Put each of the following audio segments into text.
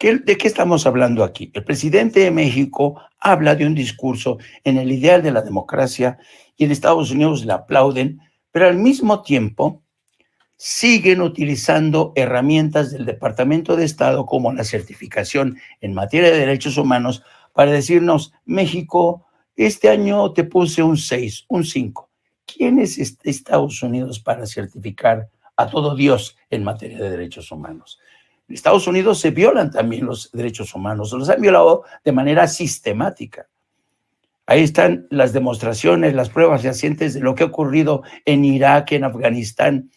¿De qué estamos hablando aquí? El presidente de México habla de un discurso en el ideal de la democracia y en Estados Unidos le aplauden, pero al mismo tiempo siguen utilizando herramientas del Departamento de Estado como la certificación en materia de derechos humanos para decirnos, México, este año te puse un 6, un 5. ¿Quién es Estados Unidos para certificar a todo Dios en materia de derechos humanos? Estados Unidos se violan también los derechos humanos, los han violado de manera sistemática. Ahí están las demostraciones, las pruebas recientes de lo que ha ocurrido en Irak, en Afganistán,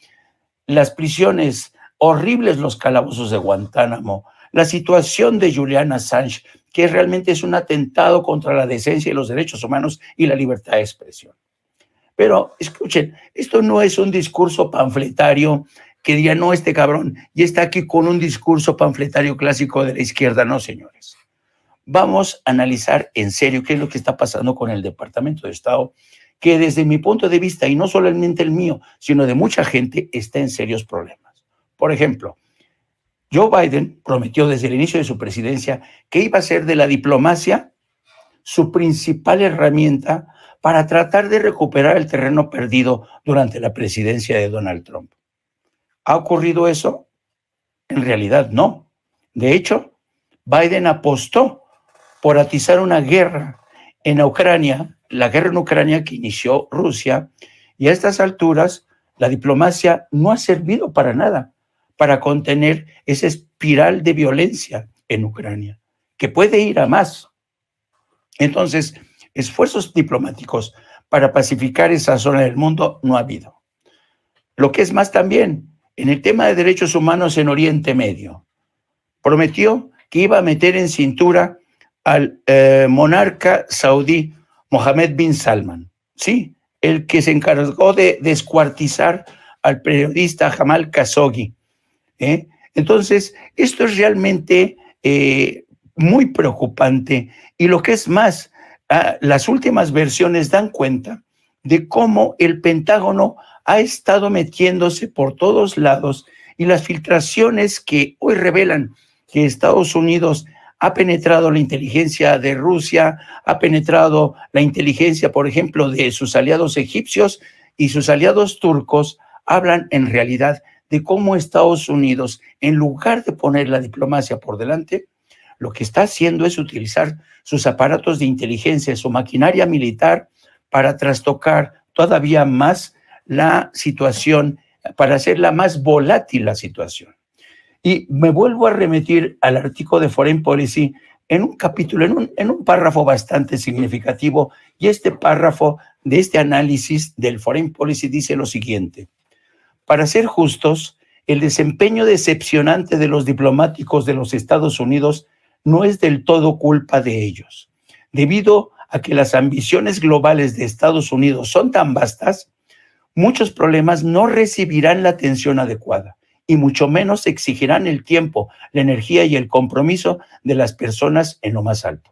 las prisiones, horribles los calabozos de Guantánamo, la situación de Julian Assange, que realmente es un atentado contra la decencia y los derechos humanos y la libertad de expresión. Pero escuchen, esto no es un discurso panfletario que diría, no, este cabrón y está aquí con un discurso panfletario clásico de la izquierda. No, señores. Vamos a analizar en serio qué es lo que está pasando con el Departamento de Estado, que desde mi punto de vista, y no solamente el mío, sino de mucha gente, está en serios problemas. Por ejemplo, Joe Biden prometió desde el inicio de su presidencia que iba a ser de la diplomacia su principal herramienta para tratar de recuperar el terreno perdido durante la presidencia de Donald Trump. ¿Ha ocurrido eso? En realidad no. De hecho, Biden apostó por atizar una guerra en Ucrania, la guerra en Ucrania que inició Rusia, y a estas alturas la diplomacia no ha servido para nada, para contener esa espiral de violencia en Ucrania, que puede ir a más. Entonces, esfuerzos diplomáticos para pacificar esa zona del mundo no ha habido. Lo que es más también, en el tema de derechos humanos en Oriente Medio. Prometió que iba a meter en cintura al eh, monarca saudí Mohammed bin Salman, ¿sí? el que se encargó de descuartizar al periodista Jamal Khashoggi. ¿eh? Entonces, esto es realmente eh, muy preocupante y lo que es más, ah, las últimas versiones dan cuenta de cómo el Pentágono ha estado metiéndose por todos lados y las filtraciones que hoy revelan que Estados Unidos ha penetrado la inteligencia de Rusia, ha penetrado la inteligencia, por ejemplo, de sus aliados egipcios y sus aliados turcos, hablan en realidad de cómo Estados Unidos, en lugar de poner la diplomacia por delante, lo que está haciendo es utilizar sus aparatos de inteligencia, su maquinaria militar para trastocar todavía más la situación, para hacerla más volátil la situación. Y me vuelvo a remitir al artículo de Foreign Policy en un capítulo, en un, párrafo bastante significativo, y este párrafo de este análisis del Foreign Policy dice lo siguiente. Para ser justos, el desempeño decepcionante de los diplomáticos de los Estados Unidos no es del todo culpa de ellos, debido a a que las ambiciones globales de Estados Unidos son tan vastas, muchos problemas no recibirán la atención adecuada y mucho menos exigirán el tiempo, la energía y el compromiso de las personas en lo más alto.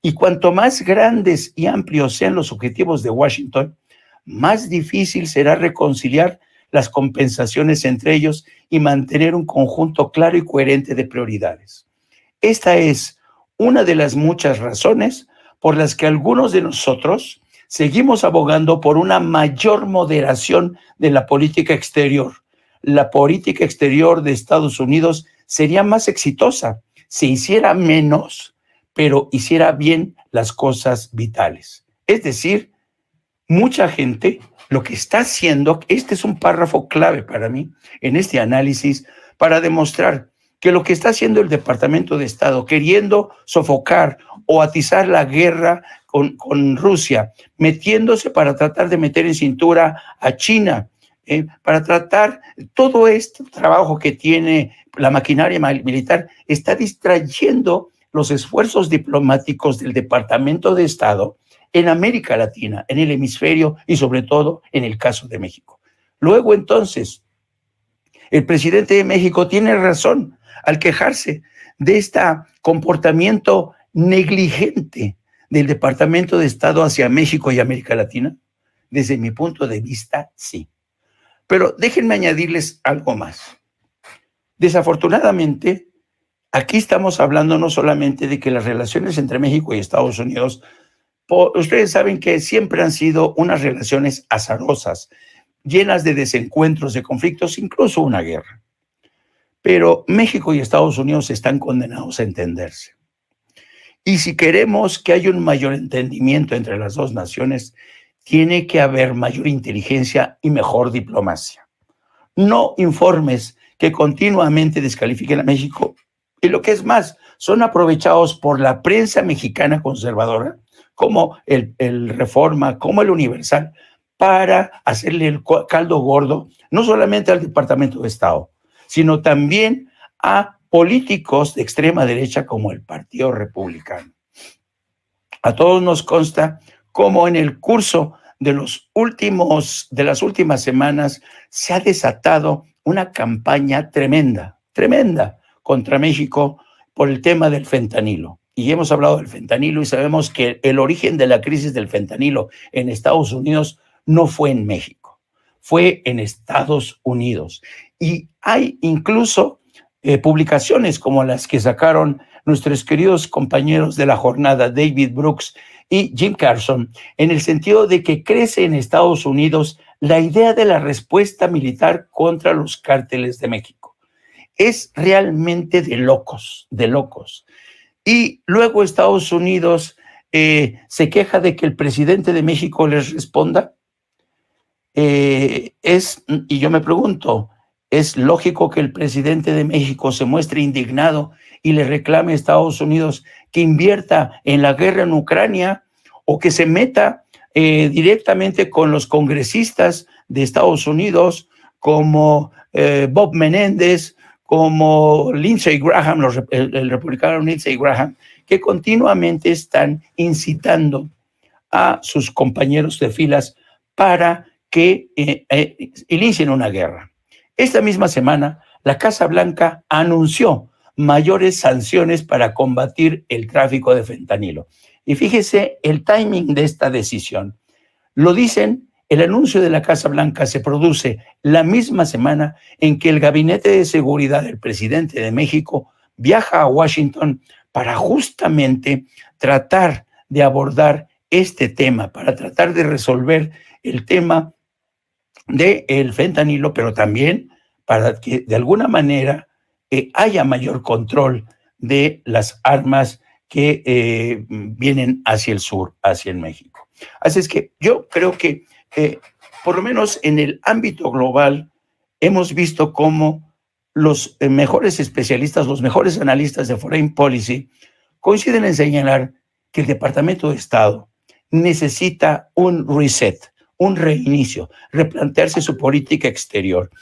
Y cuanto más grandes y amplios sean los objetivos de Washington, más difícil será reconciliar las compensaciones entre ellos y mantener un conjunto claro y coherente de prioridades. Esta es una de las muchas razones por las que algunos de nosotros seguimos abogando por una mayor moderación de la política exterior. La política exterior de Estados Unidos sería más exitosa si hiciera menos, pero hiciera bien las cosas vitales. Es decir, mucha gente lo que está haciendo, este es un párrafo clave para mí en este análisis, para demostrar que lo que está haciendo el Departamento de Estado, queriendo sofocar o atizar la guerra con, con Rusia, metiéndose para tratar de meter en cintura a China, eh, para tratar todo este trabajo que tiene la maquinaria militar, está distrayendo los esfuerzos diplomáticos del Departamento de Estado en América Latina, en el hemisferio y sobre todo en el caso de México. Luego entonces, el presidente de México tiene razón al quejarse de este comportamiento negligente del Departamento de Estado hacia México y América Latina? Desde mi punto de vista, sí. Pero déjenme añadirles algo más. Desafortunadamente, aquí estamos hablando no solamente de que las relaciones entre México y Estados Unidos, ustedes saben que siempre han sido unas relaciones azarosas, llenas de desencuentros, de conflictos, incluso una guerra. Pero México y Estados Unidos están condenados a entenderse. Y si queremos que haya un mayor entendimiento entre las dos naciones, tiene que haber mayor inteligencia y mejor diplomacia. No informes que continuamente descalifiquen a México y lo que es más, son aprovechados por la prensa mexicana conservadora, como el, el Reforma, como el Universal, para hacerle el caldo gordo, no solamente al Departamento de Estado, sino también a políticos de extrema derecha como el Partido Republicano. A todos nos consta cómo en el curso de, los últimos, de las últimas semanas se ha desatado una campaña tremenda, tremenda contra México por el tema del fentanilo. Y hemos hablado del fentanilo y sabemos que el origen de la crisis del fentanilo en Estados Unidos no fue en México, fue en Estados Unidos. Y hay incluso eh, publicaciones como las que sacaron nuestros queridos compañeros de la jornada, David Brooks y Jim Carson, en el sentido de que crece en Estados Unidos la idea de la respuesta militar contra los cárteles de México. Es realmente de locos, de locos. Y luego Estados Unidos eh, se queja de que el presidente de México les responda. Eh, es, y yo me pregunto, es lógico que el presidente de México se muestre indignado y le reclame a Estados Unidos que invierta en la guerra en Ucrania o que se meta eh, directamente con los congresistas de Estados Unidos como eh, Bob Menéndez, como Lindsey Graham, el, republicano Lindsey Graham, que continuamente están incitando a sus compañeros de filas para que eh, inicien una guerra. Esta misma semana, la Casa Blanca anunció mayores sanciones para combatir el tráfico de fentanilo. Y fíjese el timing de esta decisión. Lo dicen, el anuncio de la Casa Blanca se produce la misma semana en que el Gabinete de Seguridad del presidente de México viaja a Washington para justamente tratar de abordar este tema, para tratar de resolver el tema del fentanilo, pero también para que de alguna manera eh, haya mayor control de las armas que eh, vienen hacia el sur, hacia México. Así es que yo creo que, eh, por lo menos en el ámbito global, hemos visto cómo los mejores especialistas, los mejores analistas de Foreign Policy, coinciden en señalar que el Departamento de Estado necesita un reset, un reinicio, replantearse su política exterior.